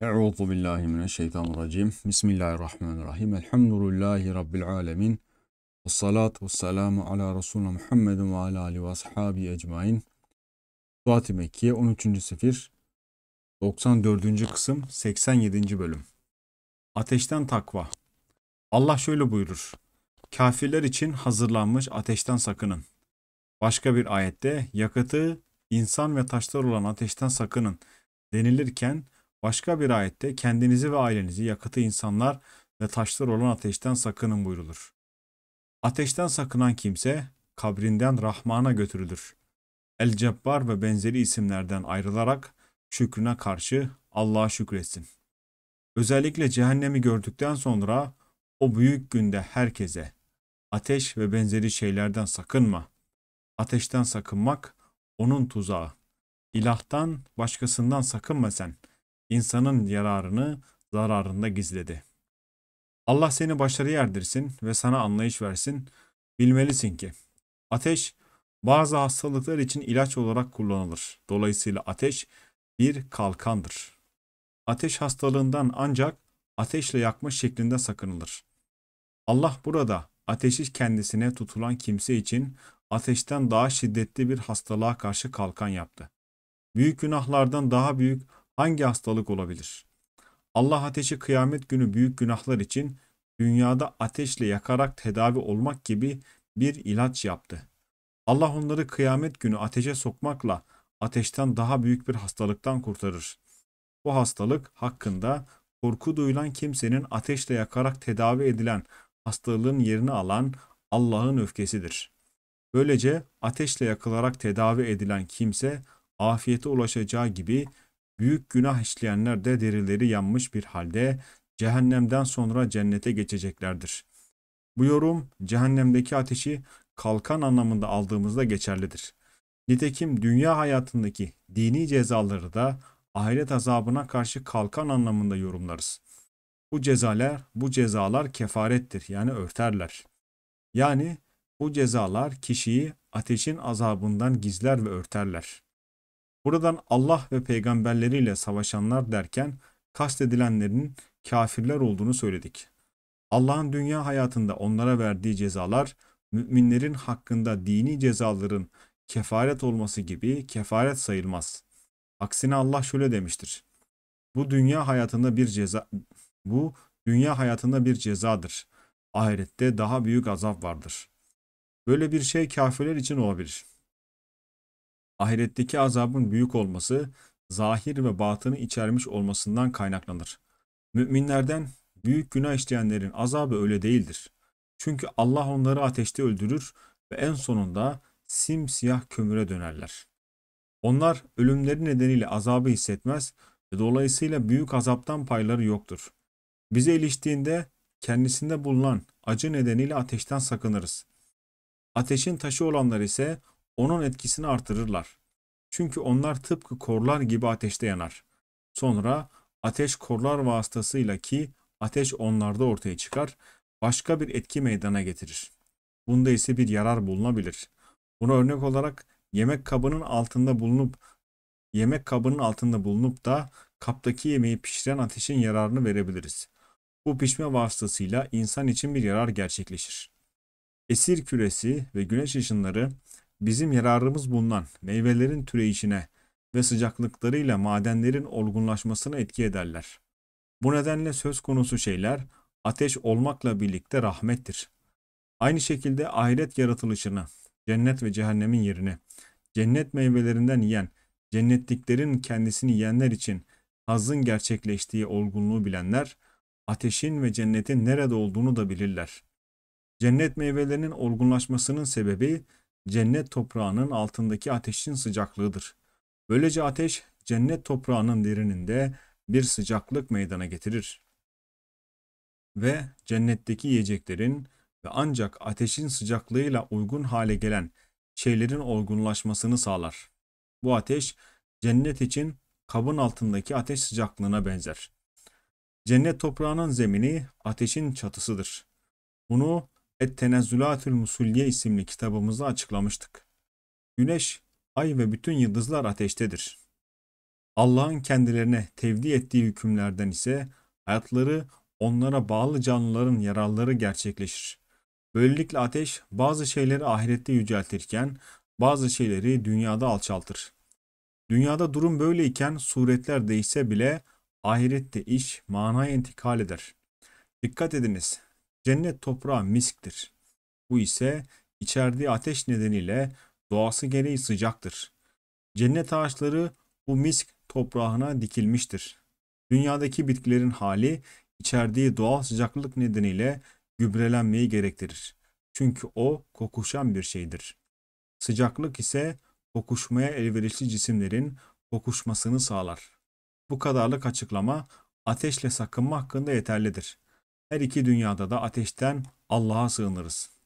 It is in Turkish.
Euzu billahi mineşşeytanirracim. Bismillahirrahmanirrahim. Elhamdülillahi rabbil alamin. Ves salatu ves selamu ala Resulü Muhammedin ve ala alihi ve ashabi ecmaîn. Suat-ı 13. sefir 94. kısım 87. bölüm. Ateşten takva. Allah şöyle buyurur. Kafirler için hazırlanmış ateşten sakının. Başka bir ayette yakıtı insan ve taşlar olan ateşten sakının denilirken Başka bir ayette kendinizi ve ailenizi yakıtı insanlar ve taşlar olan ateşten sakının buyrulur. Ateşten sakınan kimse kabrinden Rahman'a götürülür. El Cebbar ve benzeri isimlerden ayrılarak şükrüne karşı Allah'a şükretsin. Özellikle cehennemi gördükten sonra o büyük günde herkese ateş ve benzeri şeylerden sakınma. Ateşten sakınmak onun tuzağı. İlahtan başkasından sakınma sen insanın yararını zararında gizledi. Allah seni başarıya erdirsin ve sana anlayış versin. Bilmelisin ki ateş bazı hastalıklar için ilaç olarak kullanılır. Dolayısıyla ateş bir kalkandır. Ateş hastalığından ancak ateşle yakma şeklinde sakınılır. Allah burada ateşi kendisine tutulan kimse için ateşten daha şiddetli bir hastalığa karşı kalkan yaptı. Büyük günahlardan daha büyük hangi hastalık olabilir? Allah ateşi kıyamet günü büyük günahlar için dünyada ateşle yakarak tedavi olmak gibi bir ilaç yaptı. Allah onları kıyamet günü ateşe sokmakla ateşten daha büyük bir hastalıktan kurtarır. Bu hastalık hakkında korku duyulan kimsenin ateşle yakarak tedavi edilen hastalığın yerini alan Allah'ın öfkesidir. Böylece ateşle yakılarak tedavi edilen kimse afiyete ulaşacağı gibi Büyük günah işleyenler de derileri yanmış bir halde cehennemden sonra cennete geçeceklerdir. Bu yorum cehennemdeki ateşi kalkan anlamında aldığımızda geçerlidir. Nitekim dünya hayatındaki dini cezaları da ahiret azabına karşı kalkan anlamında yorumlarız. Bu cezalar, bu cezalar kefarettir yani örterler. Yani bu cezalar kişiyi ateşin azabından gizler ve örterler. Buradan Allah ve peygamberleriyle savaşanlar derken kastedilenlerin kafirler olduğunu söyledik. Allah'ın dünya hayatında onlara verdiği cezalar müminlerin hakkında dini cezaların kefaret olması gibi kefaret sayılmaz. Aksine Allah şöyle demiştir. Bu dünya hayatında bir ceza bu dünya hayatında bir cezadır. Ahirette daha büyük azap vardır. Böyle bir şey kafirler için olabilir ahiretteki azabın büyük olması, zahir ve batını içermiş olmasından kaynaklanır. Müminlerden büyük günah işleyenlerin azabı öyle değildir. Çünkü Allah onları ateşte öldürür ve en sonunda simsiyah kömüre dönerler. Onlar ölümleri nedeniyle azabı hissetmez ve dolayısıyla büyük azaptan payları yoktur. Bize iliştiğinde kendisinde bulunan acı nedeniyle ateşten sakınırız. Ateşin taşı olanlar ise onun etkisini artırırlar. Çünkü onlar tıpkı korlar gibi ateşte yanar. Sonra ateş korlar vasıtasıyla ki ateş onlarda ortaya çıkar, başka bir etki meydana getirir. Bunda ise bir yarar bulunabilir. Buna örnek olarak yemek kabının altında bulunup yemek kabının altında bulunup da kaptaki yemeği pişiren ateşin yararını verebiliriz. Bu pişme vasıtasıyla insan için bir yarar gerçekleşir. Esir küresi ve güneş ışınları bizim yararımız bulunan meyvelerin türeyişine ve sıcaklıklarıyla madenlerin olgunlaşmasına etki ederler. Bu nedenle söz konusu şeyler ateş olmakla birlikte rahmettir. Aynı şekilde ahiret yaratılışını, cennet ve cehennemin yerini, cennet meyvelerinden yiyen, cennetliklerin kendisini yiyenler için hazın gerçekleştiği olgunluğu bilenler, ateşin ve cennetin nerede olduğunu da bilirler. Cennet meyvelerinin olgunlaşmasının sebebi cennet toprağının altındaki ateşin sıcaklığıdır. Böylece ateş cennet toprağının derininde bir sıcaklık meydana getirir. Ve cennetteki yiyeceklerin ve ancak ateşin sıcaklığıyla uygun hale gelen şeylerin olgunlaşmasını sağlar. Bu ateş cennet için kabın altındaki ateş sıcaklığına benzer. Cennet toprağının zemini ateşin çatısıdır. Bunu Et-Tenezzülatül Musulliye isimli kitabımızda açıklamıştık. Güneş, ay ve bütün yıldızlar ateştedir. Allah'ın kendilerine tevdi ettiği hükümlerden ise hayatları onlara bağlı canlıların yararları gerçekleşir. Böylelikle ateş bazı şeyleri ahirette yüceltirken bazı şeyleri dünyada alçaltır. Dünyada durum böyleyken suretler değişse bile ahirette iş manaya intikal eder. Dikkat ediniz Cennet toprağı misktir. Bu ise içerdiği ateş nedeniyle doğası gereği sıcaktır. Cennet ağaçları bu misk toprağına dikilmiştir. Dünyadaki bitkilerin hali içerdiği doğal sıcaklık nedeniyle gübrelenmeyi gerektirir. Çünkü o kokuşan bir şeydir. Sıcaklık ise kokuşmaya elverişli cisimlerin kokuşmasını sağlar. Bu kadarlık açıklama ateşle sakınma hakkında yeterlidir. Her iki dünyada da ateşten Allah'a sığınırız.